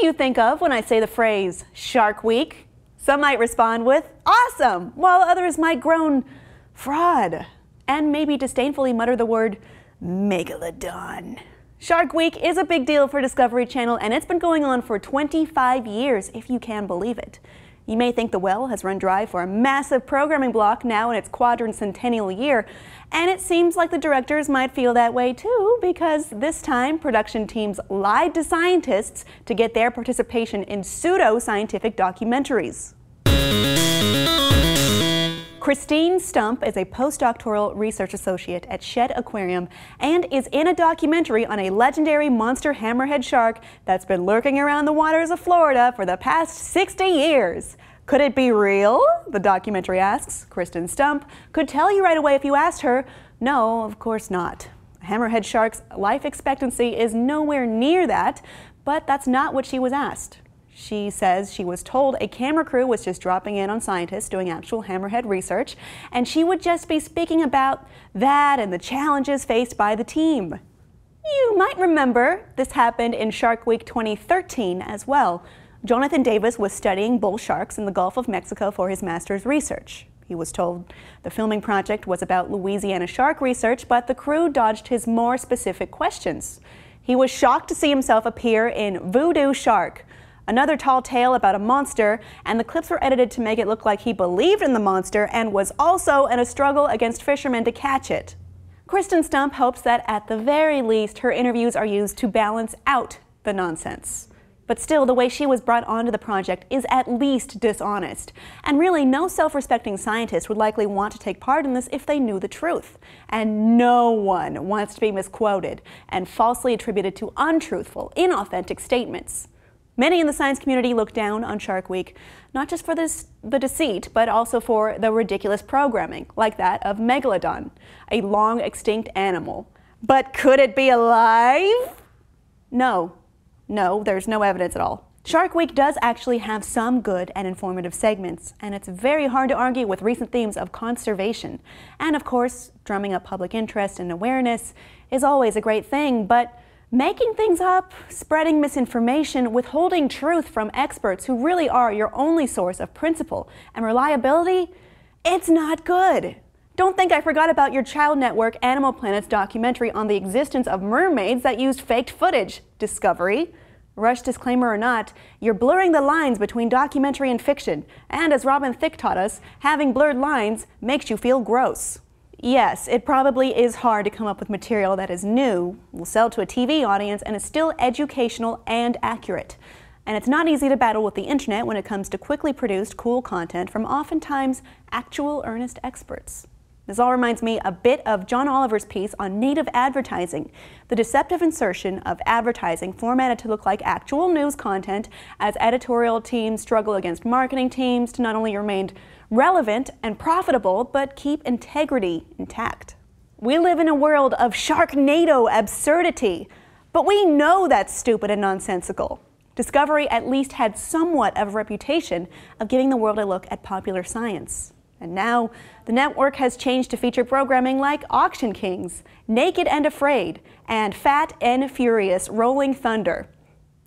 do you think of when I say the phrase Shark Week? Some might respond with awesome, while others might groan fraud and maybe disdainfully mutter the word megalodon. Shark Week is a big deal for Discovery Channel and it's been going on for 25 years, if you can believe it. You may think the well has run dry for a massive programming block now in its centennial year, and it seems like the directors might feel that way too because this time production teams lied to scientists to get their participation in pseudo-scientific documentaries. Christine Stump is a postdoctoral research associate at Shedd Aquarium and is in a documentary on a legendary monster hammerhead shark that's been lurking around the waters of Florida for the past 60 years. Could it be real? The documentary asks. Kristen Stump could tell you right away if you asked her. No, of course not. Hammerhead shark's life expectancy is nowhere near that, but that's not what she was asked. She says she was told a camera crew was just dropping in on scientists doing actual hammerhead research, and she would just be speaking about that and the challenges faced by the team. You might remember this happened in Shark Week 2013 as well. Jonathan Davis was studying bull sharks in the Gulf of Mexico for his master's research. He was told the filming project was about Louisiana shark research, but the crew dodged his more specific questions. He was shocked to see himself appear in Voodoo Shark, another tall tale about a monster, and the clips were edited to make it look like he believed in the monster and was also in a struggle against fishermen to catch it. Kristen Stump hopes that at the very least her interviews are used to balance out the nonsense. But still, the way she was brought onto the project is at least dishonest. And really, no self-respecting scientist would likely want to take part in this if they knew the truth. And no one wants to be misquoted and falsely attributed to untruthful, inauthentic statements. Many in the science community look down on Shark Week, not just for this, the deceit, but also for the ridiculous programming, like that of Megalodon, a long extinct animal. But could it be alive? No. No, there's no evidence at all. Shark Week does actually have some good and informative segments, and it's very hard to argue with recent themes of conservation. And of course, drumming up public interest and awareness is always a great thing, but Making things up, spreading misinformation, withholding truth from experts who really are your only source of principle and reliability, it's not good. Don't think I forgot about your Child Network Animal Planet's documentary on the existence of mermaids that used faked footage. Discovery. Rush disclaimer or not, you're blurring the lines between documentary and fiction. And as Robin Thicke taught us, having blurred lines makes you feel gross. Yes, it probably is hard to come up with material that is new, will sell to a TV audience, and is still educational and accurate. And it's not easy to battle with the internet when it comes to quickly produced cool content from oftentimes actual earnest experts. This all reminds me a bit of John Oliver's piece on native advertising, the deceptive insertion of advertising formatted to look like actual news content as editorial teams struggle against marketing teams to not only remain relevant and profitable, but keep integrity intact. We live in a world of sharknado absurdity, but we know that's stupid and nonsensical. Discovery at least had somewhat of a reputation of giving the world a look at popular science. And now the network has changed to feature programming like Auction Kings, Naked and Afraid, and Fat and Furious Rolling Thunder.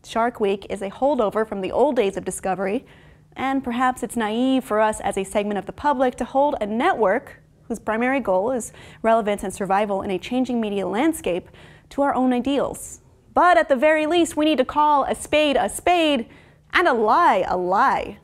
Shark Week is a holdover from the old days of Discovery, and perhaps it's naive for us as a segment of the public to hold a network whose primary goal is relevance and survival in a changing media landscape to our own ideals. But at the very least, we need to call a spade a spade and a lie a lie.